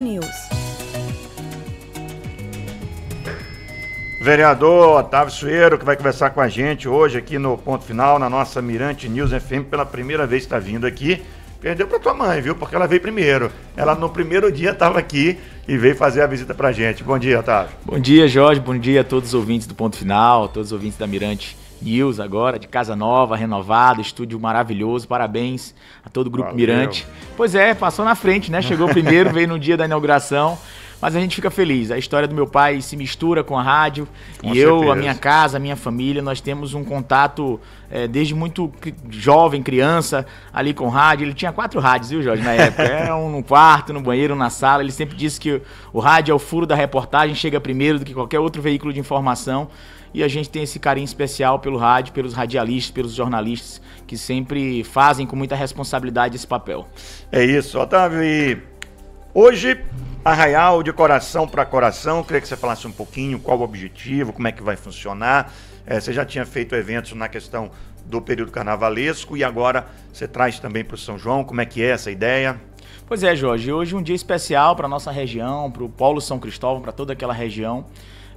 News. Vereador Otávio Sueiro, que vai conversar com a gente hoje aqui no Ponto Final, na nossa Mirante News FM, pela primeira vez está vindo aqui. Perdeu para tua mãe, viu? Porque ela veio primeiro. Ela no primeiro dia estava aqui e veio fazer a visita para a gente. Bom dia, Otávio. Bom dia, Jorge. Bom dia a todos os ouvintes do Ponto Final, todos os ouvintes da Mirante News agora, de casa nova, renovada, estúdio maravilhoso. Parabéns a todo o Grupo Valeu. Mirante. Pois é, passou na frente, né? Chegou primeiro, veio no dia da inauguração. Mas a gente fica feliz. A história do meu pai se mistura com a rádio. Com e certeza. eu, a minha casa, a minha família, nós temos um contato é, desde muito jovem, criança, ali com rádio. Ele tinha quatro rádios, viu, Jorge, na época? É, um no quarto, no banheiro, na sala. Ele sempre disse que o rádio é o furo da reportagem, chega primeiro do que qualquer outro veículo de informação e a gente tem esse carinho especial pelo rádio, pelos radialistas, pelos jornalistas que sempre fazem com muita responsabilidade esse papel. É isso, Otávio. E hoje, Arraial de coração para coração, queria que você falasse um pouquinho qual o objetivo, como é que vai funcionar. É, você já tinha feito eventos na questão do período carnavalesco e agora você traz também para o São João, como é que é essa ideia? Pois é, Jorge, hoje é um dia especial para nossa região, para o Polo São Cristóvão, para toda aquela região.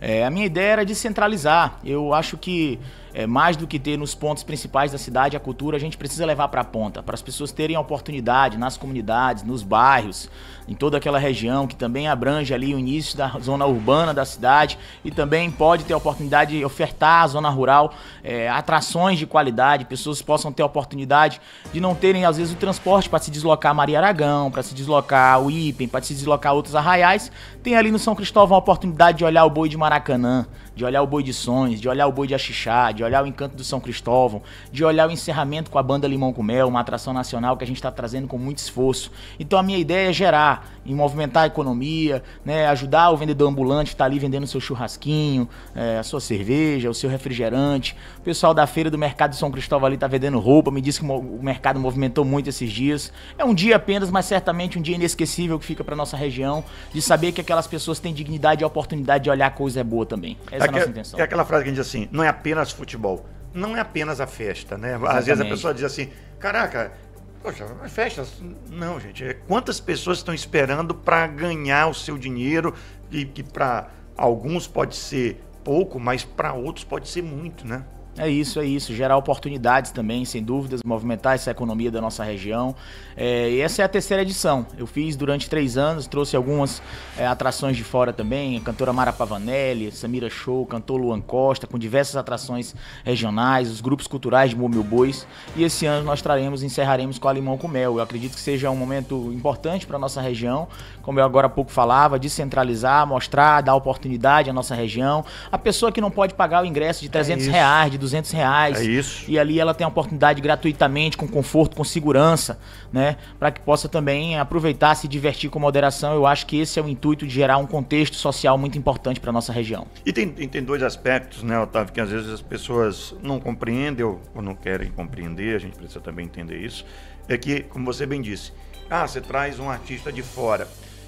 É, a minha ideia era descentralizar. Eu acho que é, mais do que ter nos pontos principais da cidade a cultura, a gente precisa levar para a ponta, para as pessoas terem a oportunidade nas comunidades, nos bairros, em toda aquela região que também abrange ali o início da zona urbana da cidade e também pode ter a oportunidade de ofertar à zona rural é, atrações de qualidade, pessoas possam ter a oportunidade de não terem às vezes o transporte para se deslocar a Maria Aragão, para se deslocar o Ipem, para se deslocar outros arraiais. Tem ali no São Cristóvão a oportunidade de olhar o boi de Maracanã, de olhar o boi de Sonhos, de olhar o boi de Axixá, de de olhar o encanto do São Cristóvão, de olhar o encerramento com a banda Limão com Mel, uma atração nacional que a gente está trazendo com muito esforço. Então a minha ideia é gerar em movimentar a economia, né, ajudar o vendedor ambulante que está ali vendendo seu churrasquinho, é, a sua cerveja, o seu refrigerante. O pessoal da feira do mercado de São Cristóvão ali está vendendo roupa, me disse que o mercado movimentou muito esses dias. É um dia apenas, mas certamente um dia inesquecível que fica para nossa região, de saber que aquelas pessoas têm dignidade e oportunidade de olhar a coisa é boa também. Essa é, a nossa que, intenção. É aquela frase que diz assim, não é apenas futebol, não é apenas a festa, né? Exatamente. Às vezes a pessoa diz assim, caraca, Poxa, mas festa. Não, gente. É quantas pessoas estão esperando para ganhar o seu dinheiro e que para alguns pode ser pouco, mas para outros pode ser muito, né? É isso, é isso. Gerar oportunidades também, sem dúvidas, movimentar essa economia da nossa região. É, e essa é a terceira edição. Eu fiz durante três anos, trouxe algumas é, atrações de fora também, a cantora Mara Pavanelli, Samira Show, cantor Luan Costa, com diversas atrações regionais, os grupos culturais de Mil Bois. E esse ano nós traremos, encerraremos com a Limão com Mel. Eu acredito que seja um momento importante para a nossa região, como eu agora há pouco falava, descentralizar, mostrar, dar oportunidade à nossa região. A pessoa que não pode pagar o ingresso de 300 é reais, de 200 reais. É isso. E ali ela tem a oportunidade gratuitamente, com conforto, com segurança, né? Para que possa também aproveitar, se divertir com moderação. Eu acho que esse é o intuito de gerar um contexto social muito importante para nossa região. E tem, tem dois aspectos, né, Otávio, que às vezes as pessoas não compreendem ou não querem compreender, a gente precisa também entender isso. É que, como você bem disse, ah, você traz um artista de fora.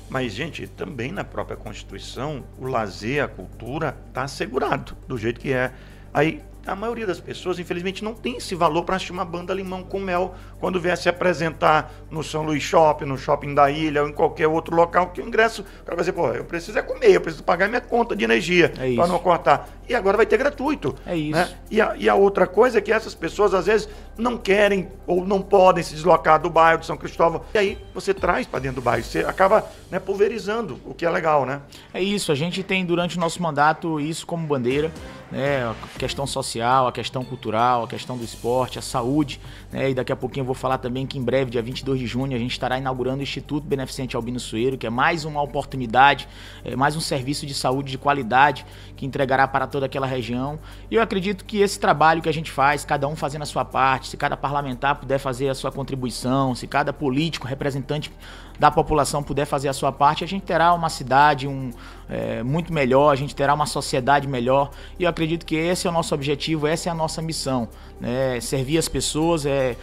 Mas, gente, também na própria Constituição, o lazer, a cultura, está assegurado do jeito que é. Aí a maioria das pessoas, infelizmente, não tem esse valor para assistir uma banda Limão com Mel quando vier se apresentar no São Luís Shopping, no Shopping da Ilha ou em qualquer outro local que o ingresso, o cara vai dizer, pô, eu preciso é comer, eu preciso pagar minha conta de energia é para não cortar e agora vai ter gratuito. É isso. Né? E, a, e a outra coisa é que essas pessoas, às vezes, não querem ou não podem se deslocar do bairro de São Cristóvão. E aí você traz para dentro do bairro, você acaba né, pulverizando, o que é legal, né? É isso, a gente tem durante o nosso mandato isso como bandeira, né? A questão social, a questão cultural, a questão do esporte, a saúde, né? E daqui a pouquinho eu vou falar também que em breve, dia 22 de junho, a gente estará inaugurando o Instituto Beneficente Albino Sueiro, que é mais uma oportunidade, é mais um serviço de saúde de qualidade que entregará para toda aquela região. E eu acredito que esse trabalho que a gente faz, cada um fazendo a sua parte, se cada parlamentar puder fazer a sua contribuição, se cada político, representante da população puder fazer a sua parte, a gente terá uma cidade um, é, muito melhor, a gente terá uma sociedade melhor. E eu acredito que esse é o nosso objetivo, essa é a nossa missão. Né? Servir as pessoas, é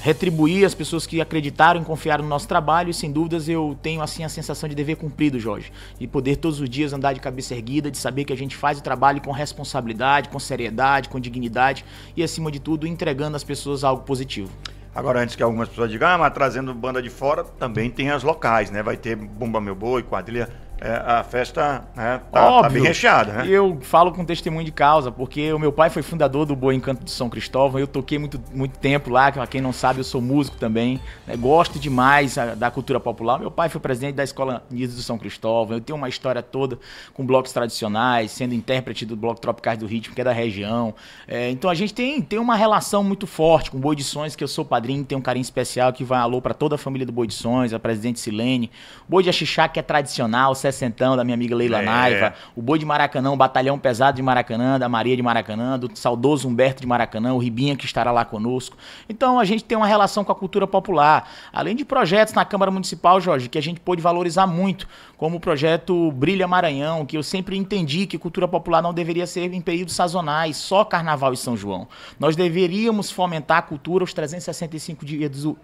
retribuir as pessoas que acreditaram e confiaram no nosso trabalho e sem dúvidas eu tenho assim a sensação de dever cumprido, Jorge, e poder todos os dias andar de cabeça erguida, de saber que a gente faz o trabalho com responsabilidade, com seriedade, com dignidade e acima de tudo entregando às pessoas algo positivo. Agora, antes que algumas pessoas digam, ah, mas trazendo banda de fora, também tem as locais, né? Vai ter Bumba Meu Boi, quadrilha é, a festa é, tá, Óbvio, tá, bem recheada, né? Eu falo com testemunho de causa, porque o meu pai foi fundador do Boi Encanto de São Cristóvão, eu toquei muito, muito tempo lá, pra quem não sabe, eu sou músico também, né? gosto demais da cultura popular. Meu pai foi presidente da Escola Unidos de São Cristóvão, eu tenho uma história toda com blocos tradicionais, sendo intérprete do bloco Tropicais do Ritmo, que é da região. É, então a gente tem, tem uma relação muito forte com o Boi de que eu sou padrinho, tenho um carinho especial que vai alô para toda a família do Boi de a presidente Silene, Boi de Axixá, que é tradicional, Sessentão, da minha amiga Leila é. Naiva, o Boi de Maracanã, o Batalhão Pesado de Maracanã, da Maria de Maracanã, do saudoso Humberto de Maracanã, o Ribinha que estará lá conosco. Então a gente tem uma relação com a cultura popular, além de projetos na Câmara Municipal, Jorge, que a gente pôde valorizar muito, como o projeto Brilha Maranhão, que eu sempre entendi que cultura popular não deveria ser em períodos sazonais, só Carnaval e São João. Nós deveríamos fomentar a cultura os 365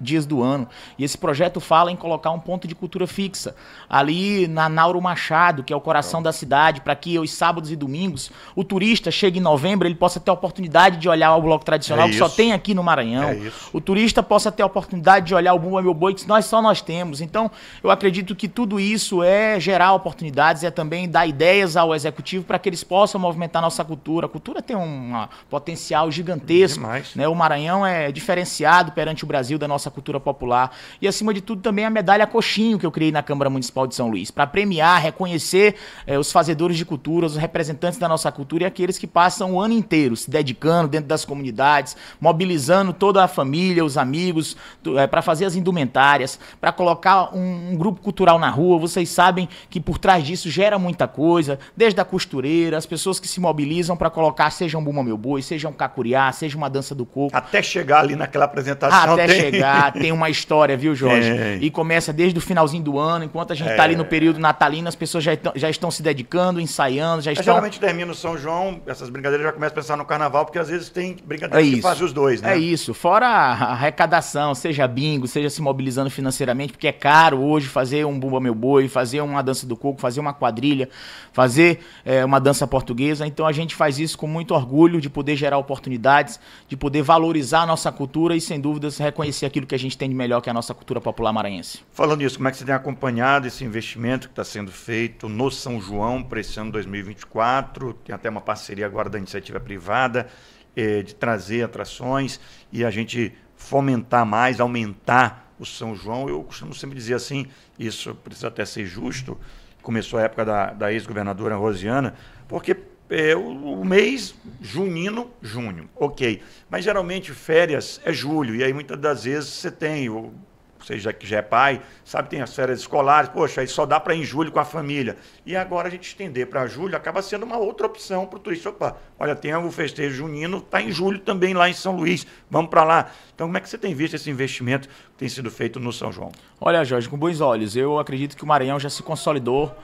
dias do, ano. E esse projeto fala em colocar um ponto de cultura fixa ali na, na Lauro Machado, que é o coração da cidade, para que aos sábados e domingos o turista chegue em novembro, ele possa ter a oportunidade de olhar o bloco tradicional é que só tem aqui no Maranhão. É o turista possa ter a oportunidade de olhar o Bumba Meu Boi, que nós só nós temos. Então, eu acredito que tudo isso é gerar oportunidades, é também dar ideias ao executivo para que eles possam movimentar nossa cultura. A cultura tem um potencial gigantesco. Né? O Maranhão é diferenciado perante o Brasil da nossa cultura popular. E, acima de tudo, também a medalha coxinho que eu criei na Câmara Municipal de São Luís, para premiar premiar, reconhecer eh, os fazedores de cultura, os representantes da nossa cultura e aqueles que passam o ano inteiro se dedicando dentro das comunidades, mobilizando toda a família, os amigos, eh, para fazer as indumentárias, para colocar um, um grupo cultural na rua. Vocês sabem que por trás disso gera muita coisa, desde a costureira, as pessoas que se mobilizam para colocar, seja um Buma Meu Boi, seja um Cacuriá, seja uma dança do coco. Até chegar ali naquela apresentação. Até tem... chegar, tem uma história, viu, Jorge? É. E começa desde o finalzinho do ano, enquanto a gente está é. ali no período natalino as pessoas já, já estão se dedicando, ensaiando, já eu estão... Geralmente termina o São João, essas brincadeiras já começam a pensar no carnaval, porque às vezes tem brincadeiras é que faz os dois, né? É isso, fora a arrecadação, seja bingo, seja se mobilizando financeiramente, porque é caro hoje fazer um Bumba Meu Boi, fazer uma dança do coco, fazer uma quadrilha, fazer é, uma dança portuguesa, então a gente faz isso com muito orgulho de poder gerar oportunidades, de poder valorizar a nossa cultura e, sem dúvidas, reconhecer aquilo que a gente tem de melhor, que é a nossa cultura popular maranhense. Falando nisso, como é que você tem acompanhado esse investimento que está sendo sendo feito no São João para esse ano 2024. Tem até uma parceria agora da iniciativa privada eh, de trazer atrações e a gente fomentar mais, aumentar o São João. Eu costumo sempre dizer assim, isso precisa até ser justo, começou a época da, da ex-governadora Rosiana, porque é, o, o, mês junino, junho, ok. Mas geralmente férias é julho, e aí muitas das vezes você tem o você já, que já é pai, sabe, tem as férias escolares, poxa, aí só dá para em julho com a família. E agora a gente estender para julho acaba sendo uma outra opção para o turista. Opa, olha, tem o festejo junino, está em julho também lá em São Luís, vamos para lá. Então, como é que você tem visto esse investimento que tem sido feito no São João? Olha, Jorge, com bons olhos, eu acredito que o Maranhão já se consolidou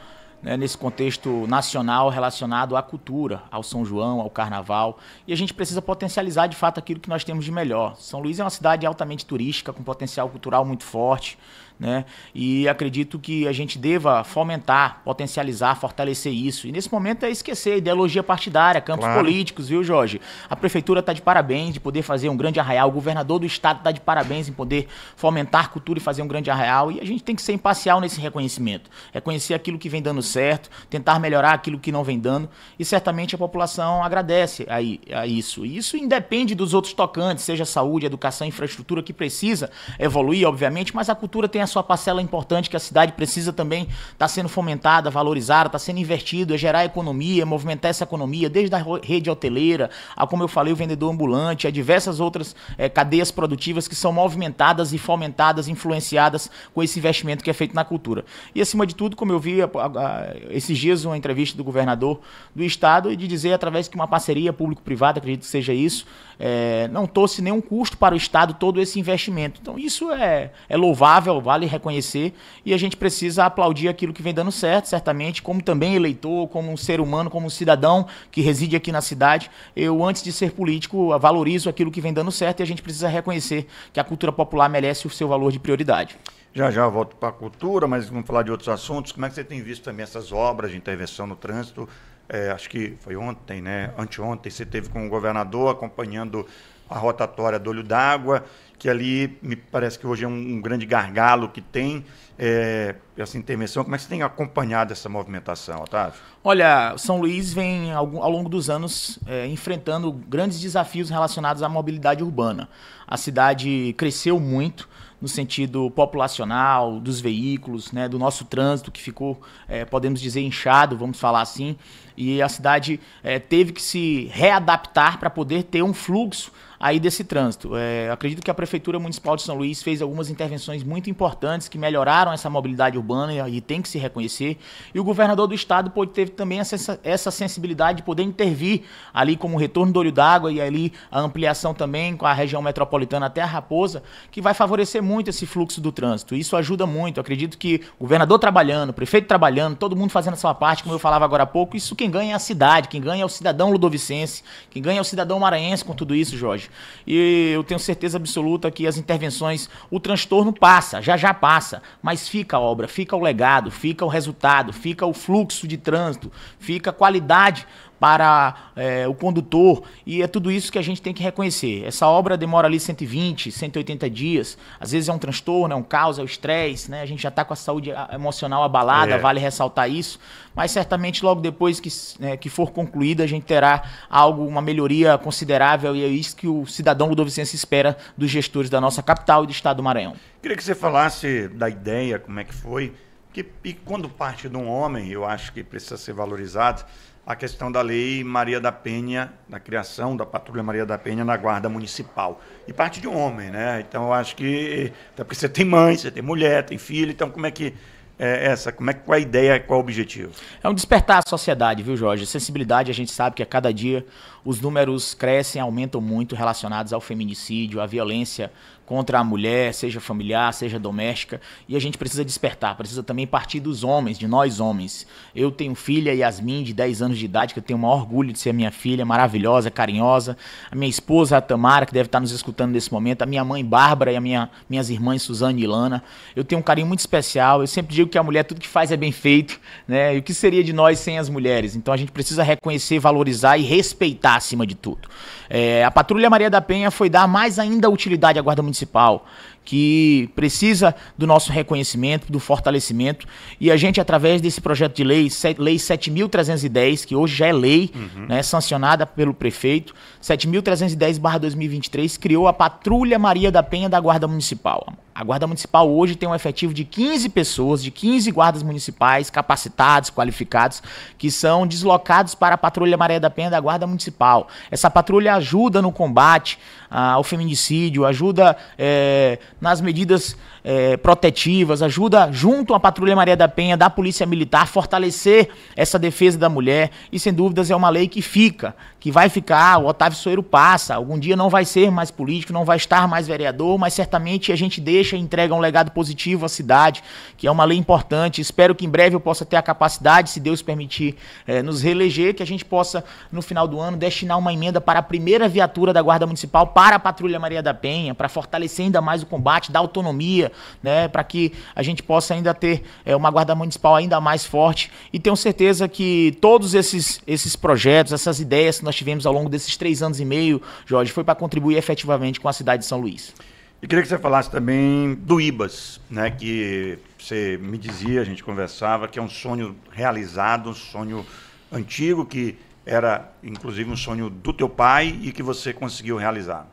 né, nesse contexto nacional relacionado à cultura, ao São João, ao Carnaval. E a gente precisa potencializar de fato aquilo que nós temos de melhor. São Luís é uma cidade altamente turística, com potencial cultural muito forte né? E acredito que a gente deva fomentar, potencializar, fortalecer isso. E nesse momento é esquecer ideologia partidária, campos claro. políticos, viu, Jorge? A prefeitura está de parabéns de poder fazer um grande arraial, o governador do estado está de parabéns em poder fomentar cultura e fazer um grande arraial. E a gente tem que ser imparcial nesse reconhecimento. Reconhecer é aquilo que vem dando certo, tentar melhorar aquilo que não vem dando. E certamente a população agradece a, a isso. E isso independe dos outros tocantes, seja saúde, educação, infraestrutura, que precisa evoluir, obviamente, mas a cultura tem a sua parcela importante que a cidade precisa também estar tá sendo fomentada, valorizada, está sendo investido, é gerar economia, é movimentar essa economia, desde a rede hoteleira, a como eu falei, o vendedor ambulante, a diversas outras é, cadeias produtivas que são movimentadas e fomentadas, influenciadas com esse investimento que é feito na cultura. E acima de tudo, como eu vi a, a, esses dias uma entrevista do governador do estado e de dizer através que uma parceria público-privada, acredito que seja isso, é, não trouxe nenhum custo para o estado todo esse investimento. Então isso é, é louvável, vale vale reconhecer e a gente precisa aplaudir aquilo que vem dando certo, certamente, como também eleitor, como um ser humano, como um cidadão que reside aqui na cidade. Eu, antes de ser político, valorizo aquilo que vem dando certo e a gente precisa reconhecer que a cultura popular merece o seu valor de prioridade. Já já volto para a cultura, mas vamos falar de outros assuntos. Como é que você tem visto também essas obras de intervenção no trânsito? É, acho que foi ontem, né? Anteontem, você teve com o governador acompanhando a rotatória do Olho d'Água, que ali me parece que hoje é um, um grande gargalo que tem é, essa intervenção. Como é que você tem acompanhado essa movimentação, Otávio? Olha, São Luís vem ao, ao longo dos anos é, enfrentando grandes desafios relacionados à mobilidade urbana. A cidade cresceu muito no sentido populacional, dos veículos, né, do nosso trânsito que ficou, é, podemos dizer, inchado, vamos falar assim. E a cidade teve que se readaptar para poder ter um fluxo aí desse trânsito. É, acredito que a Prefeitura Municipal de São Luís fez algumas intervenções muito importantes que melhoraram essa mobilidade urbana e, e tem que se reconhecer. E o governador do estado pode ter também essa, essa sensibilidade de poder intervir ali como o retorno do olho d'água e ali a ampliação também com a região metropolitana até a Raposa, que vai favorecer muito esse fluxo do trânsito. Isso ajuda muito. acredito que o governador trabalhando, o prefeito trabalhando, todo mundo fazendo a sua parte, como eu falava agora há pouco, isso quem ganha é a cidade, quem ganha é o cidadão ludovicense, quem ganha é o cidadão maranhense com tudo isso, Jorge. E eu tenho certeza absoluta que as intervenções, o transtorno passa, já já passa, mas fica a obra, fica o legado, fica o resultado, fica o fluxo de trânsito, fica a qualidade para é, o condutor, e é tudo isso que a gente tem que reconhecer. Essa obra demora ali 120, 180 dias, às vezes é um transtorno, é um caos, é o estresse, né? a gente já está com a saúde emocional abalada, é. vale ressaltar isso, mas certamente logo depois que, né, que for concluída, a gente terá algo, uma melhoria considerável, e é isso que o cidadão ludovicense espera dos gestores da nossa capital e do estado do Maranhão. Queria que você falasse da ideia, como é que foi, que, e quando parte de um homem, eu acho que precisa ser valorizado, a questão da lei Maria da Penha, da criação da Patrulha Maria da Penha na Guarda Municipal. E parte de um homem, né? Então eu acho que. Até porque você tem mãe, você tem mulher, tem filho, então como é que. É essa, como é qual é a ideia, qual é o objetivo? É um despertar a sociedade, viu, Jorge? Sensibilidade, a gente sabe que a é cada dia os números crescem, aumentam muito relacionados ao feminicídio, à violência contra a mulher, seja familiar, seja doméstica, e a gente precisa despertar, precisa também partir dos homens, de nós homens. Eu tenho filha Yasmin, de 10 anos de idade, que eu tenho o maior orgulho de ser minha filha, maravilhosa, carinhosa. A minha esposa, a Tamara, que deve estar nos escutando nesse momento, a minha mãe, Bárbara, e a minha, minhas irmãs, Suzana e Lana. Eu tenho um carinho muito especial, eu sempre digo que a mulher, tudo que faz é bem feito, né? E o que seria de nós sem as mulheres? Então a gente precisa reconhecer, valorizar e respeitar acima de tudo. É, a Patrulha Maria da Penha foi dar mais ainda utilidade à Guarda Municipal, que precisa do nosso reconhecimento, do fortalecimento. E a gente, através desse projeto de lei, Lei 7.310, que hoje já é lei, uhum. né, sancionada pelo prefeito, 7.310-2023, criou a Patrulha Maria da Penha da Guarda Municipal. A Guarda Municipal hoje tem um efetivo de 15 pessoas, de 15 guardas municipais capacitados, qualificados, que são deslocados para a Patrulha Maria da Penha da Guarda Municipal. Essa patrulha ajuda no combate ao feminicídio, ajuda é, nas medidas é, protetivas, ajuda junto à Patrulha Maria da Penha, da Polícia Militar, fortalecer essa defesa da mulher. E sem dúvidas é uma lei que fica, que vai ficar. O Otávio Soeiro passa, algum dia não vai ser mais político, não vai estar mais vereador, mas certamente a gente deixa e entrega um legado positivo à cidade, que é uma lei importante. Espero que em breve eu possa ter a capacidade, se Deus permitir, é, nos reeleger, que a gente possa, no final do ano, destinar uma emenda para a primeira viatura da Guarda Municipal para a Patrulha Maria da Penha, para fortalecer ainda mais o combate, da autonomia né, para que a gente possa ainda ter é, uma guarda municipal ainda mais forte. E tenho certeza que todos esses, esses projetos, essas ideias que nós tivemos ao longo desses três anos e meio, Jorge, foi para contribuir efetivamente com a cidade de São Luís. E queria que você falasse também do IBAS, né, que você me dizia, a gente conversava, que é um sonho realizado, um sonho antigo, que era inclusive um sonho do teu pai e que você conseguiu realizar.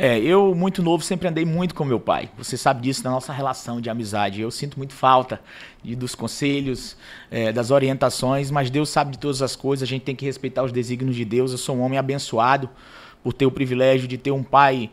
É, eu, muito novo, sempre andei muito com meu pai. Você sabe disso na nossa relação de amizade. Eu sinto muito falta de, dos conselhos, é, das orientações, mas Deus sabe de todas as coisas. A gente tem que respeitar os desígnios de Deus. Eu sou um homem abençoado por ter o privilégio de ter um pai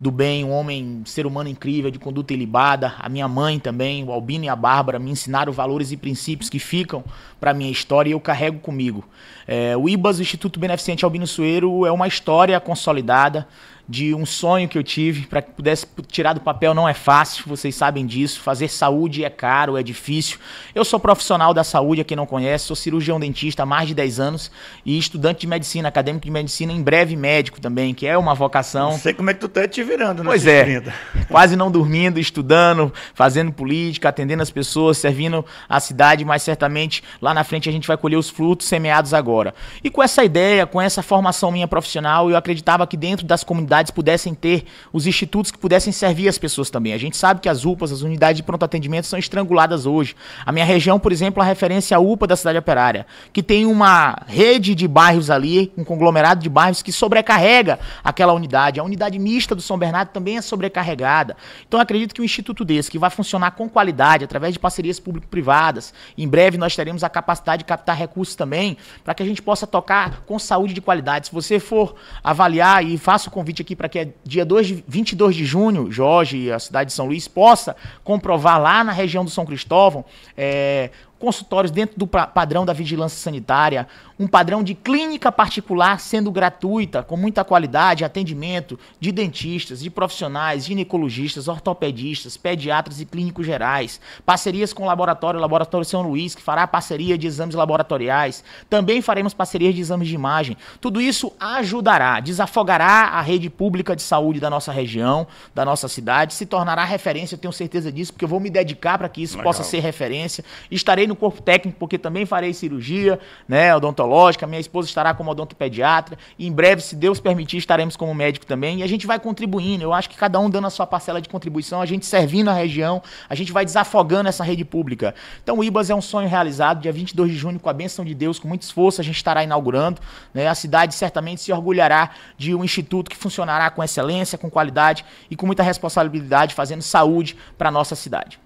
do bem, um homem, ser humano incrível, de conduta ilibada. A minha mãe também, o Albino e a Bárbara, me ensinaram valores e princípios que ficam para minha história e eu carrego comigo. É, o IBAS, o Instituto Beneficente Albino Sueiro, é uma história consolidada, de um sonho que eu tive para que pudesse tirar do papel não é fácil, vocês sabem disso. Fazer saúde é caro, é difícil. Eu sou profissional da saúde, a quem não conhece, sou cirurgião dentista há mais de 10 anos e estudante de medicina, acadêmico de medicina, em breve médico também, que é uma vocação. Não sei como é que tu tá te virando, né? Pois é. Vida. Quase não dormindo, estudando, fazendo política, atendendo as pessoas, servindo a cidade, mas certamente lá na frente a gente vai colher os frutos semeados agora. E com essa ideia, com essa formação minha profissional, eu acreditava que dentro das comunidades cidades pudessem ter os institutos que pudessem servir as pessoas também. A gente sabe que as UPAs, as unidades de pronto atendimento, são estranguladas hoje. A minha região, por exemplo, a referência UPA da cidade operária, que tem uma rede de bairros ali, um conglomerado de bairros que sobrecarrega aquela unidade. A unidade mista do São Bernardo também é sobrecarregada. Então, acredito que um instituto desse, que vai funcionar com qualidade, através de parcerias público-privadas, em breve nós teremos a capacidade de captar recursos também, para que a gente possa tocar com saúde de qualidade. Se você for avaliar, e faço o convite aqui para que é dia 2 de, 22 de junho, Jorge e a cidade de São Luís possa comprovar lá na região do São Cristóvão é, consultórios dentro do padrão da vigilância sanitária, um padrão de clínica particular sendo gratuita, com muita qualidade, atendimento de dentistas, de profissionais, ginecologistas, ortopedistas, pediatras e clínicos gerais. Parcerias com o laboratório, o Laboratório São Luís, que fará parceria de exames laboratoriais. Também faremos parcerias de exames de imagem. Tudo isso ajudará, desafogará a rede pública de saúde da nossa região, da nossa cidade, se tornará referência, eu tenho certeza disso, porque eu vou me dedicar para que isso Legal. possa ser referência. Estarei no corpo técnico, porque também farei cirurgia, né, odontologia odontológica, minha esposa estará como odontopediatra, e em breve, se Deus permitir, estaremos como médico também. E a gente vai contribuindo. Eu acho que cada um dando a sua parcela de contribuição, a gente servindo a região, a gente vai desafogando essa rede pública. Então, o IBAS é um sonho realizado. Dia 22 de junho, com a benção de Deus, com muito esforço, a gente estará inaugurando. Né? A cidade certamente se orgulhará de um instituto que funcionará com excelência, com qualidade e com muita responsabilidade, fazendo saúde para a nossa cidade.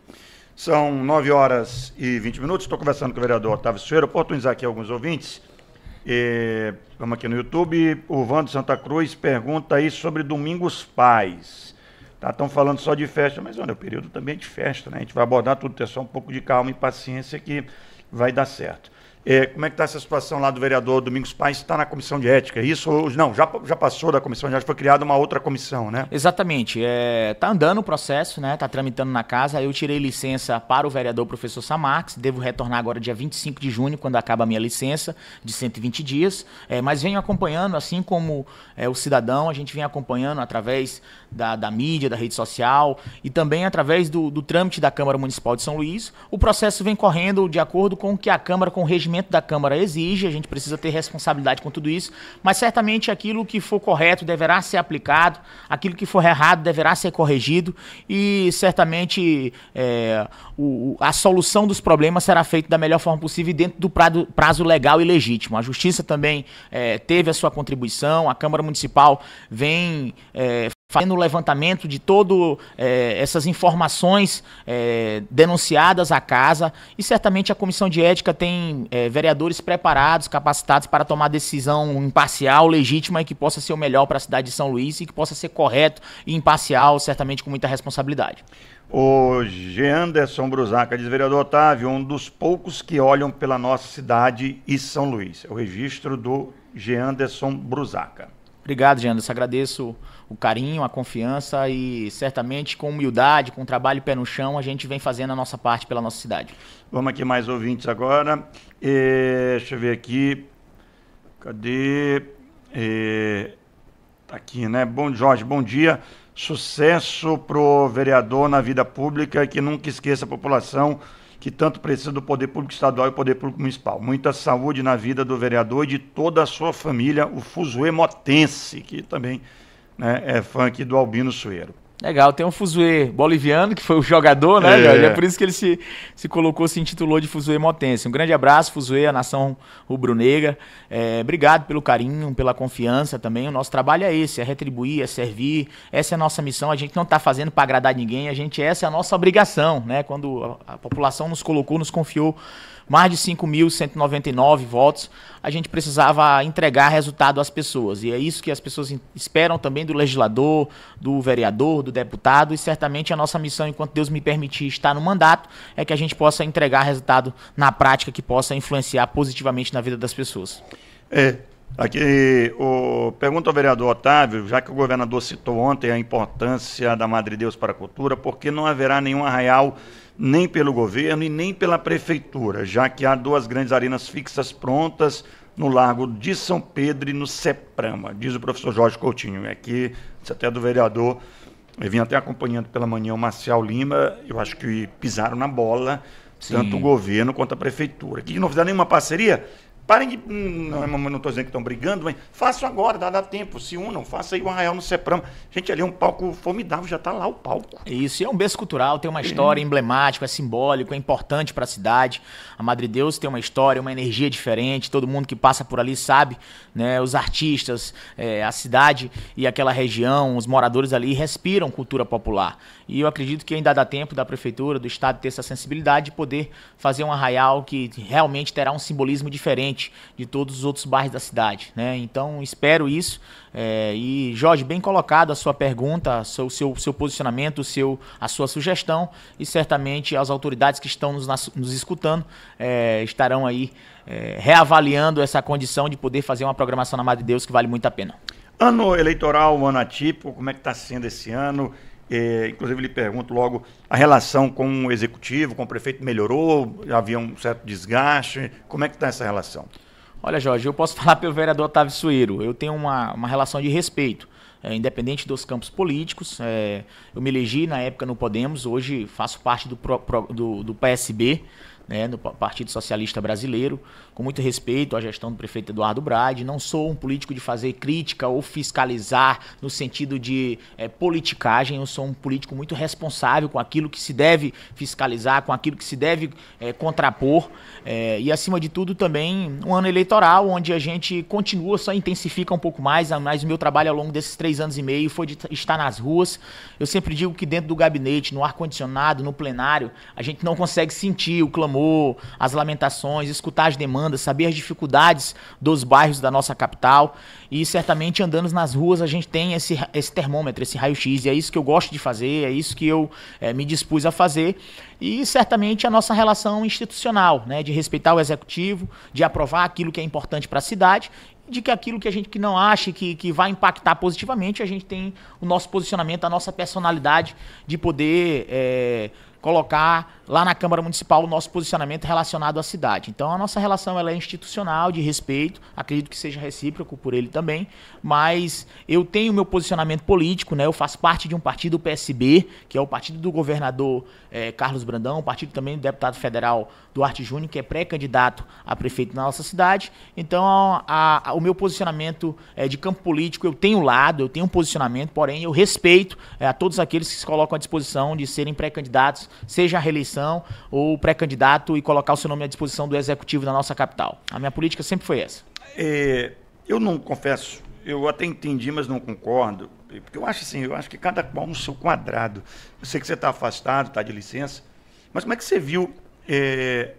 São 9 horas e 20 minutos. Estou conversando com o vereador Otávio Sueiro. Oportunizar aqui alguns ouvintes. É, vamos aqui no YouTube. O Vando Santa Cruz pergunta aí sobre Domingos Pais. Estão tá, falando só de festa, mas olha, o período também é de festa, né? A gente vai abordar tudo, ter só um pouco de calma e paciência que vai dar certo. É, como é que está essa situação lá do vereador Domingos Paes? Está na comissão de ética? É isso não? Já, já passou da comissão de ética? Foi criada uma outra comissão, né? Exatamente. Está é, tá andando o processo, né? Está tramitando na casa. Eu tirei licença para o vereador professor Samarx. Devo retornar agora dia 25 de junho, quando acaba a minha licença de 120 dias. É, mas venho acompanhando, assim como é, o cidadão, a gente vem acompanhando através da, da mídia, da rede social e também através do, do trâmite da Câmara Municipal de São Luís. O processo vem correndo de acordo com o que a Câmara, com o regimento regimento da Câmara exige, a gente precisa ter responsabilidade com tudo isso, mas certamente aquilo que for correto deverá ser aplicado, aquilo que for errado deverá ser corrigido e certamente é, o, a solução dos problemas será feita da melhor forma possível e dentro do prazo, prazo legal e legítimo. A Justiça também é, teve a sua contribuição, a Câmara Municipal vem. É, fazendo o levantamento de todas é, eh, essas informações é, denunciadas à casa e certamente a comissão de ética tem é, vereadores preparados, capacitados para tomar decisão imparcial, legítima e que possa ser o melhor para a cidade de São Luís e que possa ser correto e imparcial, certamente com muita responsabilidade. O Geanderson Brusaca diz, vereador Otávio, um dos poucos que olham pela nossa cidade e São Luís. É o registro do Geanderson Brusaca. Obrigado, Geanderson. Agradeço o carinho, a confiança e certamente com humildade, com trabalho pé no chão, a gente vem fazendo a nossa parte pela nossa cidade. Vamos aqui mais ouvintes agora. E, é, deixa eu ver aqui. Cadê? E, é, tá aqui, né? Bom Jorge, bom dia. Sucesso pro vereador na vida pública que nunca esqueça a população que tanto precisa do poder público estadual e poder público municipal. Muita saúde na vida do vereador e de toda a sua família, o Fuzuemotense, que também né, é funk do Albino Sueiro. Legal, tem um Fuzue boliviano, que foi o jogador, né? É, é por isso que ele se, se colocou, se intitulou de Fuzue Motense. Um grande abraço, Fuzue, a nação rubro-negra. É, obrigado pelo carinho, pela confiança também. O nosso trabalho é esse, é retribuir, é servir. Essa é a nossa missão. A gente não está fazendo para agradar ninguém. A gente, essa é a nossa obrigação, né? Quando a, a população nos colocou, nos confiou mais de 5.199 votos, a gente precisava entregar resultado às pessoas. E é isso que as pessoas esperam também do legislador, do vereador, do deputado, e certamente a nossa missão, enquanto Deus me permitir estar no mandato, é que a gente possa entregar resultado na prática que possa influenciar positivamente na vida das pessoas. É, Aqui, o, pergunta ao vereador Otávio, já que o governador citou ontem a importância da Madre Deus para a cultura, por que não haverá nenhum arraial nem pelo governo e nem pela prefeitura, já que há duas grandes arenas fixas prontas no Largo de São Pedro e no Seprama, diz o professor Jorge Coutinho. É que até do vereador, eu vim até acompanhando pela manhã o Marcial Lima, eu acho que pisaram na bola, Sim. tanto o governo quanto a prefeitura. Que não fizeram nenhuma parceria, Parem de. Hum, hum, não, não estou dizendo que estão brigando, mas façam agora, dá, dá tempo, se unam, faça aí o Arraial no Seprama. Gente, ali é um palco formidável, já está lá o palco. É isso, e é um berço cultural, tem uma história é. emblemática, é simbólico, é importante para a cidade. A Madre Deus tem uma história, uma energia diferente, todo mundo que passa por ali sabe, né? Os artistas, é, a cidade e aquela região, os moradores ali respiram cultura popular. E eu acredito que ainda dá tempo da prefeitura, do estado ter essa sensibilidade de poder fazer um arraial que realmente terá um simbolismo diferente diferente de todos os outros bairros da cidade. Né? Então, espero isso. É, e, Jorge, bem colocado a sua pergunta, o seu, seu, posicionamento, seu, a sua sugestão, e certamente as autoridades que estão nos, nos escutando é, estarão aí é, reavaliando essa condição de poder fazer uma programação na Madre Deus que vale muito a pena. Ano eleitoral, ano atípico, como é que está sendo esse ano? É, inclusive, lhe pergunto logo: a relação com o executivo, com o prefeito, melhorou? Havia um certo desgaste? Como é que está essa relação? Olha, Jorge, eu posso falar pelo vereador Otávio Sueiro. Eu tenho uma, uma relação de respeito. É, independente dos campos políticos, é, eu me elegi na época no Podemos, hoje faço parte do, pro, pro, do, do PSB, né, no Partido Socialista Brasileiro, com muito respeito à gestão do prefeito Eduardo Brade. Não sou um político de fazer crítica ou fiscalizar no sentido de é, politicagem, eu sou um político muito responsável com aquilo que se deve fiscalizar, com aquilo que se deve é, contrapor. É, e, acima de tudo, também um ano eleitoral, onde a gente continua, só intensifica um pouco mais, mas o meu trabalho ao longo desses três anos e meio foi de estar nas ruas. Eu sempre digo que dentro do gabinete, no ar-condicionado, no plenário, a gente não consegue sentir o clamor clamor, as lamentações, escutar as demandas, saber as dificuldades dos bairros da nossa capital. E certamente andando nas ruas a gente tem esse, esse termômetro, esse raio-x. E é isso que eu gosto de fazer, é isso que eu é, me dispus a fazer. E certamente a nossa relação institucional, né, de respeitar o executivo, de aprovar aquilo que é importante para a cidade de que aquilo que a gente que não acha que, que vai impactar positivamente, a gente tem o nosso posicionamento, a nossa personalidade de poder é, colocar lá na Câmara Municipal o nosso posicionamento relacionado à cidade. Então a nossa relação ela é institucional, de respeito, acredito que seja recíproco por ele também, mas eu tenho meu posicionamento político, né? Eu faço parte de um partido o PSB, que é o partido do governador eh, Carlos Brandão, o partido também do deputado federal Duarte Júnior, que é pré-candidato a prefeito na nossa cidade. Então a, a, o meu posicionamento eh, de campo político eu tenho lado, eu tenho um posicionamento, porém eu respeito eh, a todos aqueles que se colocam à disposição de serem pré-candidatos seja a reeleição ou pré-candidato, e colocar o seu nome à disposição do executivo da nossa capital. A minha política sempre foi essa. É, eu não confesso, eu até entendi, mas não concordo. Porque eu acho assim, eu acho que cada qual no seu quadrado. Eu sei que você está afastado, está de licença, mas como é que você viu é,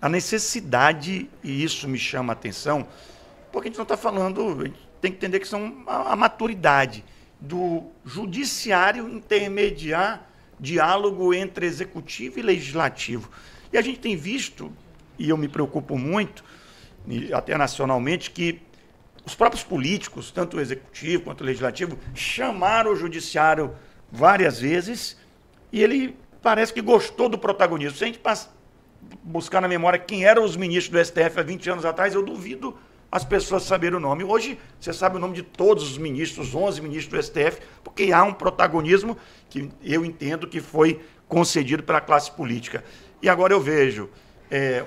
a necessidade, e isso me chama a atenção, porque a gente não está falando, a gente tem que entender que são a, a maturidade do judiciário intermediar diálogo entre executivo e legislativo. E a gente tem visto, e eu me preocupo muito, até nacionalmente, que os próprios políticos, tanto o executivo quanto o legislativo, chamaram o judiciário várias vezes e ele parece que gostou do protagonismo. Se a gente buscar na memória quem eram os ministros do STF há 20 anos atrás, eu duvido as pessoas saberem o nome. Hoje, você sabe o nome de todos os ministros, 11 ministros do STF, porque há um protagonismo que eu entendo que foi concedido pela classe política. E agora eu vejo é,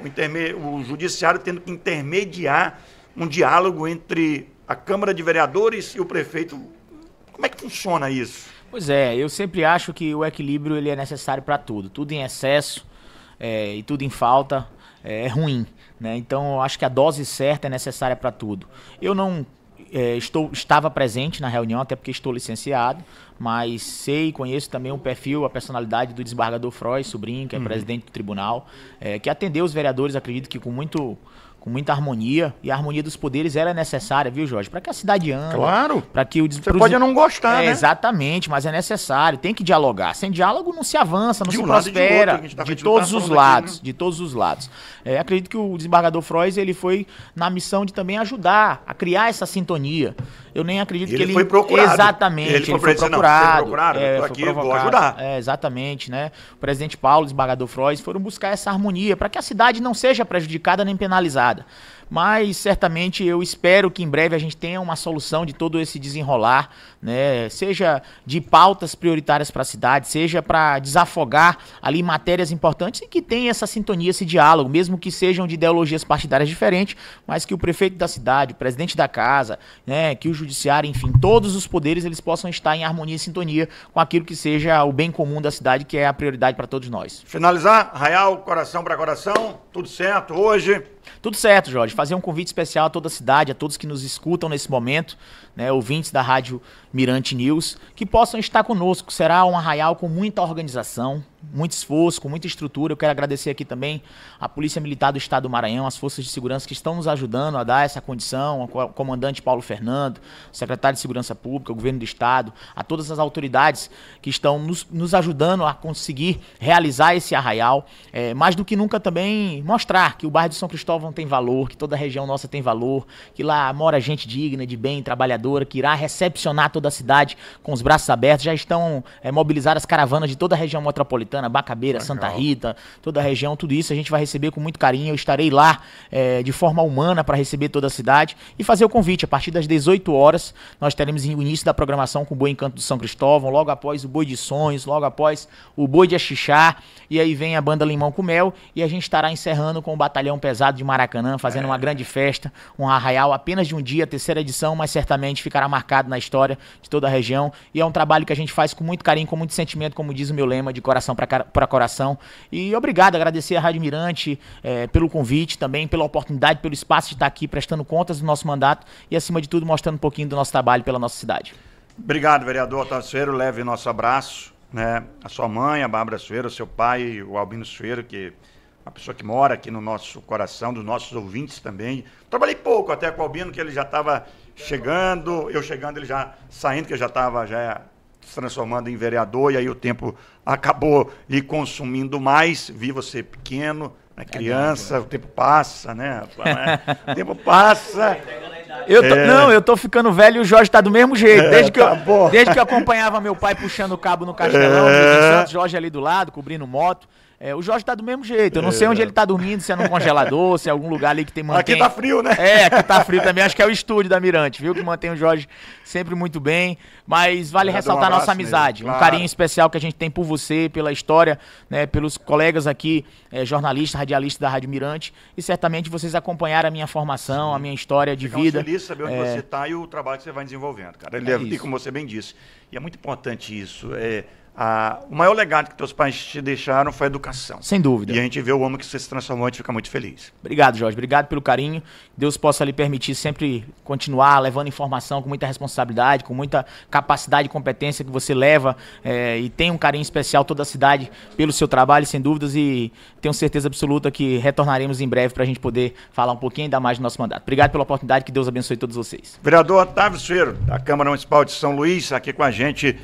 o, o judiciário tendo que intermediar um diálogo entre a Câmara de Vereadores e o prefeito. Como é que funciona isso? Pois é, eu sempre acho que o equilíbrio ele é necessário para tudo. Tudo em excesso é, e tudo em falta é, é ruim. Né? Então, eu acho que a dose certa é necessária para tudo. Eu não é, estou, estava presente na reunião, até porque estou licenciado, mas sei e conheço também o perfil, a personalidade do desembargador Froy, sobrinho, que é uhum. presidente do tribunal, é, que atendeu os vereadores, acredito que com muito com muita harmonia. E a harmonia dos poderes era é necessária, viu, Jorge? Para que a cidade ande. Claro. Para que o Você pode não gostar, é, né? Exatamente, mas é necessário. Tem que dialogar. Sem diálogo não se avança, não de se um prospera. de, outro, tá de todos os lados. Aqui, né? De todos os lados. É, acredito que o desembargador Frois ele foi na missão de também ajudar a criar essa sintonia. Eu nem acredito ele que ele foi procurado. Exatamente. Ele, ele foi, procurado. Não, procurado. É, é aqui, provocado. vou ajudar. É, exatamente, né? O presidente Paulo, o desembargador Frois foram buscar essa harmonia para que a cidade não seja prejudicada nem penalizada. Mas certamente eu espero que em breve a gente tenha uma solução de todo esse desenrolar né? Seja de pautas prioritárias para a cidade, seja para desafogar ali matérias importantes e que tenha essa sintonia, esse diálogo, mesmo que sejam de ideologias partidárias diferentes, mas que o prefeito da cidade, o presidente da casa, né, que o judiciário, enfim, todos os poderes eles possam estar em harmonia e sintonia com aquilo que seja o bem comum da cidade, que é a prioridade para todos nós. Finalizar, Raial, coração para coração, tudo certo hoje. Tudo certo, Jorge. Fazer um convite especial a toda a cidade, a todos que nos escutam nesse momento né, ouvintes da Rádio Mirante News, que possam estar conosco. Será um arraial com muita organização, muito esforço, com muita estrutura. Eu quero agradecer aqui também a Polícia Militar do Estado do Maranhão, as forças de segurança que estão nos ajudando a dar essa condição, ao comandante Paulo Fernando, secretário de Segurança Pública, o governo do Estado, a todas as autoridades que estão nos, nos ajudando a conseguir realizar esse arraial. É, mais do que nunca também mostrar que o bairro de São Cristóvão tem valor, que toda a região nossa tem valor, que lá mora gente digna, de bem, trabalhadora, que irá recepcionar toda a cidade com os braços abertos. Já estão é, mobilizadas caravanas de toda a região metropolitana Santana, Bacabeira, Legal. Santa Rita, toda a região, tudo isso a gente vai receber com muito carinho. Eu estarei lá é, de forma humana para receber toda a cidade e fazer o convite. A partir das 18 horas, nós teremos o início da programação com o Boi Encanto do São Cristóvão, logo após o Boi de Sonhos, logo após o Boi de Axixá, e aí vem a banda Limão com Mel e a gente estará encerrando com o Batalhão Pesado de Maracanã, fazendo é. uma grande festa, um arraial apenas de um dia, terceira edição, mas certamente ficará marcado na história de toda a região. E é um trabalho que a gente faz com muito carinho, com muito sentimento, como diz o meu lema, de coração para para coração. E obrigado, agradecer a Rádio Mirante é, pelo convite também, pela oportunidade, pelo espaço de estar aqui prestando contas do nosso mandato e, acima de tudo, mostrando um pouquinho do nosso trabalho pela nossa cidade. Obrigado, vereador Tasseiro. Leve nosso abraço. Né? A sua mãe, a Bárbara Sueiro, seu pai, o Albino Sueiro, que é uma pessoa que mora aqui no nosso coração, dos nossos ouvintes também. Trabalhei pouco até com o Albino, que ele já estava chegando, eu chegando, ele já saindo, que eu já estava já se transformando em vereador, e aí o tempo acabou lhe consumindo mais, vi você pequeno, né, criança, é o tempo passa, né? o tempo passa. Eu tô, é. Não, eu tô ficando velho e o Jorge tá do mesmo jeito. É, desde, que tá eu, desde que eu acompanhava meu pai puxando o cabo no Castelão, é. Jorge ali do lado, cobrindo moto. É, o Jorge tá do mesmo jeito. Eu não é. sei onde ele tá dormindo, se é num congelador, se é algum lugar ali que tem mantém... Aqui tá frio, né? É, aqui tá frio também. Acho que é o estúdio da Mirante, viu? Que mantém o Jorge sempre muito bem. Mas vale Eu ressaltar um nossa amizade. Claro. Um carinho especial que a gente tem por você, pela história, né? Pelos colegas aqui, é, jornalistas, radialistas da Rádio Mirante. E certamente vocês acompanharam a minha formação, Sim. a minha história de Ficamos vida. feliz saber onde é... você tá e o trabalho que você vai desenvolvendo, cara. É é, e como você bem disse. E é muito importante isso. É o maior legado que teus pais te deixaram foi a educação. Sem dúvida. E a gente vê o homem que você se transformou, a gente fica muito feliz. Obrigado, Jorge. Obrigado pelo carinho. Deus possa lhe permitir sempre continuar levando informação com muita responsabilidade, com muita capacidade e competência que você leva é, e tem um carinho especial toda a cidade pelo seu trabalho, sem dúvidas. E tenho certeza absoluta que retornaremos em breve para a gente poder falar um pouquinho ainda mais do nosso mandato. Obrigado pela oportunidade. Que Deus abençoe todos vocês. Vereador Otávio Ciro, da Câmara Municipal de São Luís, aqui com a gente